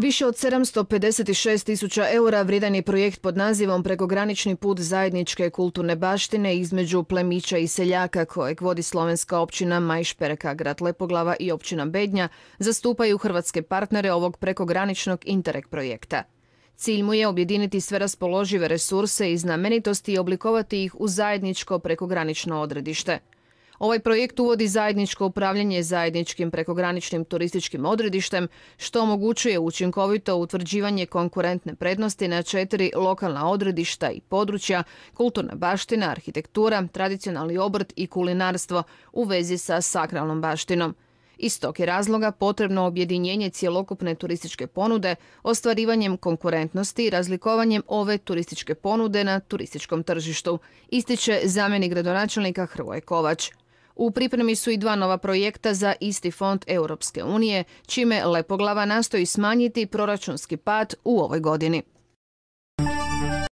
Više od 756 tisuća eura vrijedan je projekt pod nazivom Prekogranični put zajedničke kulturne baštine između plemića i seljaka kojeg vodi slovenska općina Majšperka, grad Lepoglava i općina Bednja zastupaju hrvatske partnere ovog prekograničnog Interreg projekta. Cilj mu je objediniti sve raspoložive resurse i znamenitosti i oblikovati ih u zajedničko prekogranično odredište. Ovaj projekt uvodi zajedničko upravljanje zajedničkim prekograničnim turističkim odredištem, što omogućuje učinkovito utvrđivanje konkurentne prednosti na četiri lokalna odredišta i područja, kulturna baština, arhitektura, tradicionalni obrt i kulinarstvo u vezi sa sakralnom baštinom. Iz tog je razloga potrebno objedinjenje cjelokupne turističke ponude ostvarivanjem konkurentnosti i razlikovanjem ove turističke ponude na turističkom tržištu, ističe zamjenik gradonačelnika Hrvoje Kovač. U pripremi su i dva nova projekta za isti fond Europske unije, čime Lepoglava nastoji smanjiti proračunski pad u ovoj godini.